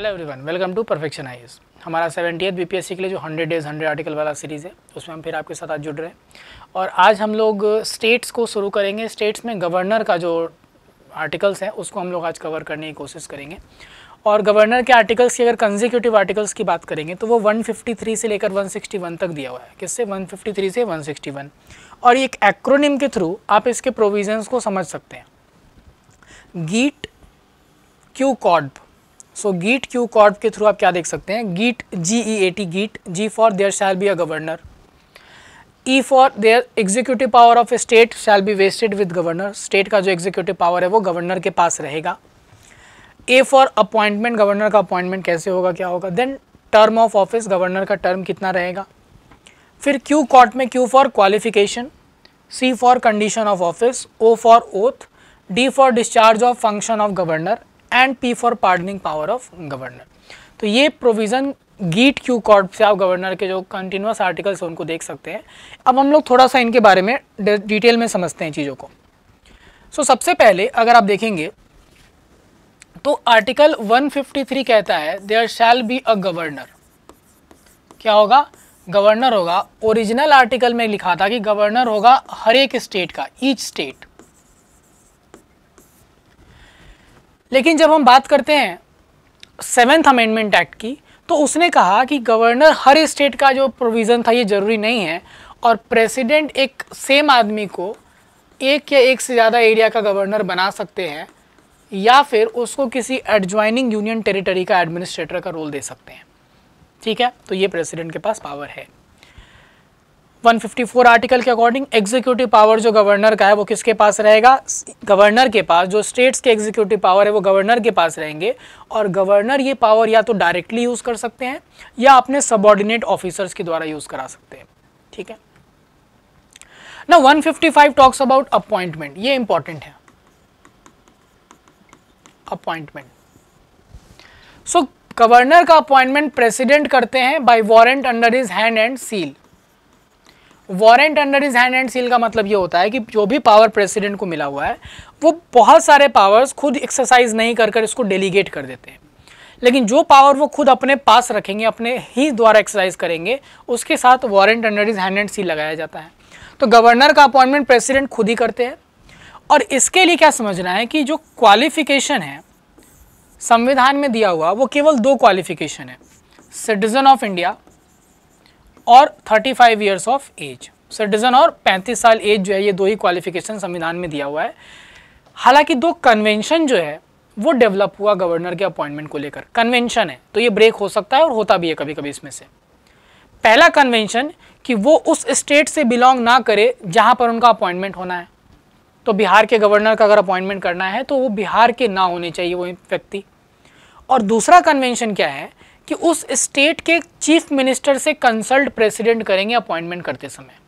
hello everyone welcome to perfection I हमारा seventy B के लिए जो हंड्रेड डेज हंड्रेड आर्टिकल वाला सीरीज़ है उसमें हम फिर आपके साथ आज जुड़ रहे हैं और आज हम लोग स्टेट्स uh, को शुरू करेंगे स्टेट्स में गवर्नर का जो आर्टिकल्स हैं उसको हम लोग आज कवर करने की कोशिश करेंगे और गवर्नर के आर्टिकल्स की अगर कंजिक्यूटिव आर्टिकल्स की बात करेंगे तो वो 153 से लेकर 161 तक दिया हुआ है किससे 153 से 161 और एक एक्रोनिम के थ्रू आप इसके प्रोविजंस को समझ सकते हैं GEAT Q code so GEAT Q code के थ्रू आप क्या देख सकते हैं GEAT G E A T GEAT G for there shall be a governor E for there executive power of a state shall be vested with governor state का जो executive power है वो गवर्नर के पास रहेगा ए फॉर अपॉइंटमेंट गवर्नर का appointment कैसे होगा क्या होगा then term of office governor का टर्म कितना रहेगा फिर क्यू कॉर्ट में Q for qualification C for condition of office O for oath D for discharge of function of governor and P for pardoning power of governor तो ये provision git Q cord से आप governor के जो continuous articles उनको देख सकते हैं अब हम लोग थोड़ा सा इनके बारे में डिटेल में समझते हैं चीज़ों को सो so, सबसे पहले अगर आप देखेंगे तो आर्टिकल 153 कहता है there shall be a governor क्या होगा गवर्नर होगा ओरिजिनल आर्टिकल में लिखा था कि गवर्नर होगा हर एक स्टेट का ईच स्टेट लेकिन जब हम बात करते हैं सेवेंथ अमेंडमेंट एक्ट की तो उसने कहा कि गवर्नर हर स्टेट का जो प्रोविज़न था ये ज़रूरी नहीं है और प्रेसिडेंट एक सेम आदमी को एक या एक से ज़्यादा एरिया का गवर्नर बना सकते हैं या फिर उसको किसी एडजॉइनिंग यूनियन टेरिटरी का एडमिनिस्ट्रेटर का रोल दे सकते हैं ठीक है तो ये प्रेसिडेंट के पास पावर है 154 आर्टिकल के अकॉर्डिंग एग्जीक्यूटिव पावर जो गवर्नर का है वो किसके पास रहेगा गवर्नर के पास जो स्टेट्स के एग्जीक्यूटिव पावर है वो गवर्नर के पास रहेंगे और गवर्नर ये पावर या तो डायरेक्टली यूज़ कर सकते हैं या अपने सबॉर्डिनेट ऑफिसर्स के द्वारा यूज़ करा सकते हैं ठीक है ना 155 टॉक्स अबाउट अपॉइंटमेंट ये इंपॉर्टेंट है अपॉइंटमेंट सो गवर्नर का अपॉइंटमेंट प्रेसिडेंट करते हैं by warrant under his hand and seal warrant under his hand and seal का मतलब ये होता है कि जो भी पावर प्रेसिडेंट को मिला हुआ है वो बहुत सारे पावर्स खुद एक्सरसाइज नहीं कर कर इसको डेलीगेट कर देते हैं लेकिन जो पावर वो खुद अपने पास रखेंगे अपने ही द्वारा एक्सरसाइज करेंगे उसके साथ warrant under his hand and seal लगाया जाता है तो गवर्नर का अपॉइंटमेंट प्रेसिडेंट खुद ही करते हैं और इसके लिए क्या समझना है कि जो क्वालिफिकेशन है संविधान में दिया हुआ वो केवल दो क्वालिफिकेशन है सिटीजन ऑफ इंडिया और 35 five years of age citizen और 35 साल एज जो है ये दो ही क्वालिफिकेशन संविधान में दिया हुआ है हालांकि दो कन्वेंशन जो है वो डेवलप हुआ गवर्नर के अपॉइंटमेंट को लेकर कन्वेंशन है तो ये ब्रेक हो सकता है और होता भी है कभी कभी इसमें से पहला कन्वेंशन कि वो उस स्टेट से बिलोंग ना करे जहाँ पर उनका अपॉइंटमेंट होना है तो बिहार के गवर्नर का अगर अपॉइंटमेंट करना है तो वो बिहार के ना होने चाहिए वो व्यक्ति और दूसरा कन्वेंशन क्या है कि उस स्टेट के चीफ मिनिस्टर से कंसल्ट प्रेसिडेंट करेंगे अपॉइंटमेंट करते समय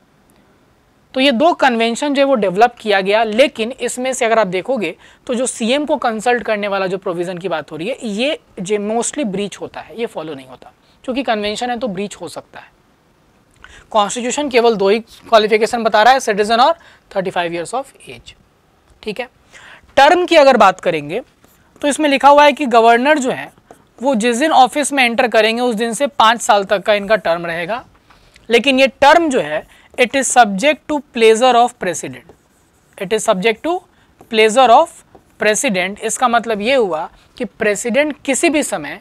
तो ये दो कन्वेंशन जो है वो डेवलप किया गया लेकिन इसमें से अगर आप देखोगे तो जो सीएम को कंसल्ट करने वाला जो प्रोविज़न की बात हो रही है ये जो मोस्टली ब्रीच होता है ये फॉलो नहीं होता क्योंकि कन्वेंशन है तो ब्रीच हो सकता है कॉन्स्टिट्यूशन केवल दो ही क्वालिफिकेशन बता रहा है सिटीजन और thirty five years of age ठीक है टर्म की अगर बात करेंगे तो इसमें लिखा हुआ है कि गवर्नर जो है वो जिस दिन ऑफिस में एंटर करेंगे उस दिन से पाँच साल तक का इनका टर्म रहेगा लेकिन ये टर्म जो है it is subject to pleasure of president it is subject to pleasure of president इसका मतलब ये हुआ कि प्रेसिडेंट किसी भी समय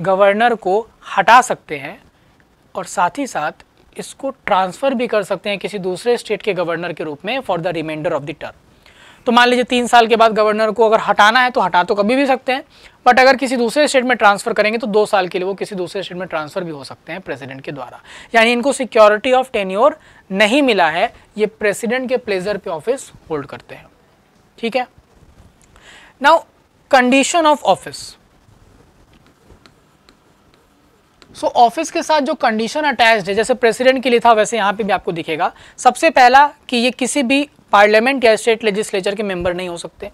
गवर्नर को हटा सकते हैं और साथ ही साथ इसको ट्रांसफ़र भी कर सकते हैं किसी दूसरे स्टेट के गवर्नर के रूप में for the reminder of the term तो मान लीजिए तीन साल के बाद गवर्नर को अगर हटाना है तो हटा तो कभी भी सकते हैं बट अगर किसी दूसरे स्टेट में ट्रांसफर करेंगे तो दो साल के लिए वो किसी दूसरे स्टेट में ट्रांसफर भी हो सकते हैं प्रेसिडेंट के द्वारा यानी इनको सिक्योरिटी ऑफ टेन्योर नहीं मिला है ये प्रेसिडेंट के प्लेजर पे ऑफिस होल्ड करते हैं ठीक है now condition of office so office के साथ जो कंडीशन अटैच्ड है जैसे प्रेसिडेंट के लिए था वैसे यहाँ पे भी आपको दिखेगा सबसे पहला कि ये किसी भी पार्लियामेंट या स्टेट लेजिस्लेचर के मेंबर नहीं हो सकते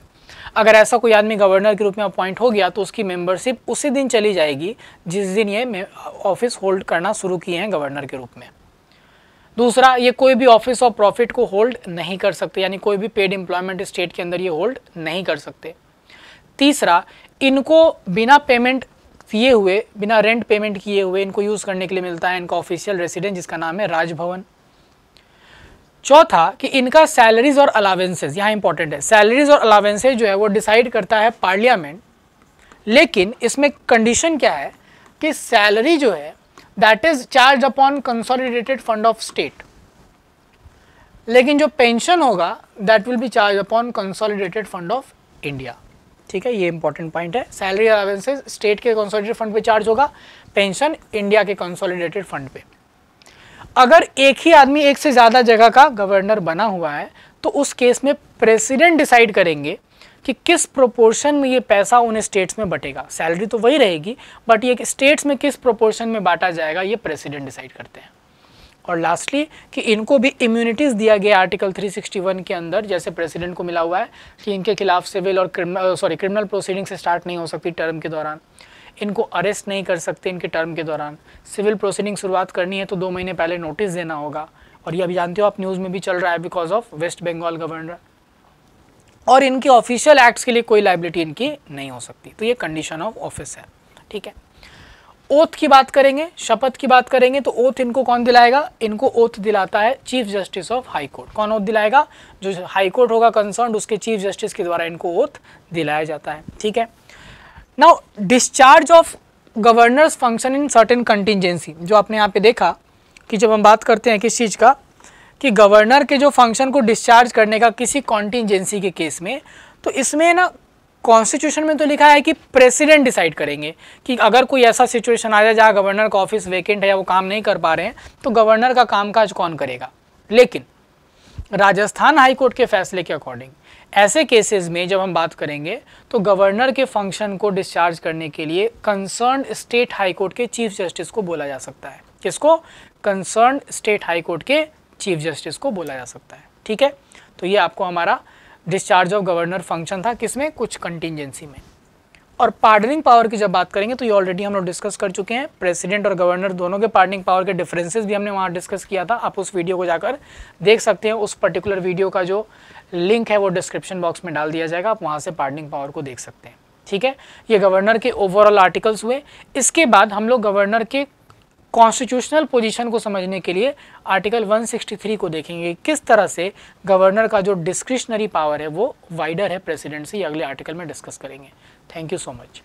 अगर ऐसा कोई आदमी गवर्नर के रूप में अपॉइंट हो गया तो उसकी मेंबरशिप उसी दिन चली जाएगी जिस दिन ये ऑफिस होल्ड करना शुरू किए हैं गवर्नर के रूप में दूसरा ये कोई भी ऑफिस ऑफ प्रॉफिट को होल्ड नहीं कर सकते यानी कोई भी पेड एम्प्लॉयमेंट स्टेट के अंदर ये होल्ड नहीं कर सकते तीसरा इनको बिना पेमेंट किए हुए बिना रेंट पेमेंट किए हुए इनको यूज़ करने के लिए मिलता है इनका ऑफिशियल रेसिडेंट जिसका नाम है राजभवन चौथा कि इनका सैलरीज और अलावेंसेज यहाँ इंपॉर्टेंट है सैलरीज और अलावेंसेज जो है वो डिसाइड करता है पार्लियामेंट लेकिन इसमें कंडीशन क्या है कि सैलरी जो है that is charge upon consolidated fund of state लेकिन जो पेंशन होगा that will be charge upon consolidated fund of India ठीक है ये इंपॉर्टेंट पॉइंट है सैलरी अलावेंसेज स्टेट के कंसोलिडेटेड फंड पे चार्ज होगा पेंशन इंडिया के कंसोलिडेटेड फंड पे अगर एक ही आदमी एक से ज़्यादा जगह का गवर्नर बना हुआ है तो उस केस में प्रेसिडेंट डिसाइड करेंगे कि किस प्रोपोर्शन में ये पैसा उन स्टेट्स में बटेगा सैलरी तो वही रहेगी बट ये स्टेट्स में किस प्रोपोर्शन में बांटा जाएगा ये प्रेसिडेंट डिसाइड करते हैं और लास्टली कि इनको भी इम्यूनिटीज़ दिया गया आर्टिकल 361 के अंदर जैसे प्रेसिडेंट को मिला हुआ है कि इनके खिलाफ सिविल और सॉरी क्रिमिनल प्रोसीडिंग्स स्टार्ट नहीं हो सकती टर्म के दौरान इनको अरेस्ट नहीं कर सकते इनके टर्म के दौरान सिविल प्रोसीडिंग शुरुआत करनी है तो दो महीने पहले नोटिस देना होगा और ये अभी जानते हो आप न्यूज़ में भी चल रहा है because of West Bengal governor और इनके ऑफिशियल एक्ट्स के लिए कोई लाइबिलिटी इनकी नहीं हो सकती तो ये कंडीशन ऑफ ऑफिस है ठीक है ओथ की बात करेंगे शपथ की बात करेंगे तो ओथ इनको कौन दिलाएगा इनको ओथ दिलाता है chief justice of high court कौन ओथ दिलाएगा जो हाई कोर्ट होगा कंसर्न उसके चीफ जस्टिस के द्वारा इनको ओथ दिलाया जाता है ठीक है now discharge of governor's function in certain contingency जो आपने यहाँ पे देखा कि जब हम बात करते हैं किस चीज़ का कि गवर्नर के जो फंक्शन को डिस्चार्ज करने का किसी कॉन्टिजेंसी के केस में तो इसमें ना कॉन्स्टिट्यूशन में तो लिखा है कि प्रेसिडेंट डिसाइड करेंगे कि अगर कोई ऐसा सिचुएशन आ जाए जहाँ गवर्नर का ऑफिस वेकेंट है या वो काम नहीं कर पा रहे हैं तो गवर्नर का कामकाज कौन करेगा लेकिन राजस्थान हाईकोर्ट के फैसले के अकॉर्डिंग ऐसे केसेस में जब हम बात करेंगे तो गवर्नर के फंक्शन को डिस्चार्ज करने के लिए कंसर्न स्टेट हाईकोर्ट के चीफ जस्टिस को बोला जा सकता है किसको कंसर्न स्टेट हाईकोर्ट के चीफ जस्टिस को बोला जा सकता है ठीक है तो ये आपको हमारा डिस्चार्ज ऑफ गवर्नर फंक्शन था किसमें कुछ कंटिजेंसी में और पार्डनिंग पावर की जब बात करेंगे तो ये ऑलरेडी हम लोग डिस्कस कर चुके हैं प्रेसिडेंट और गवर्नर दोनों के पार्डनिंग पावर के डिफरेंसेस भी हमने वहाँ डिस्कस किया था आप उस वीडियो को जाकर देख सकते हैं उस पर्टिकुलर वीडियो का जो लिंक है वो डिस्क्रिप्शन बॉक्स में डाल दिया जाएगा आप वहाँ से पार्डनिंग पावर को देख सकते हैं ठीक है ये गवर्नर के ओवरऑल आर्टिकल्स हुए इसके बाद हम लोग गवर्नर के कॉन्स्टिट्यूशनल पोजीशन को समझने के लिए आर्टिकल 163 को देखेंगे किस तरह से गवर्नर का जो डिस्क्रिशनरी पावर है वो वाइडर है प्रेसिडेंट से ये अगले आर्टिकल में डिस्कस करेंगे थैंक यू सो मच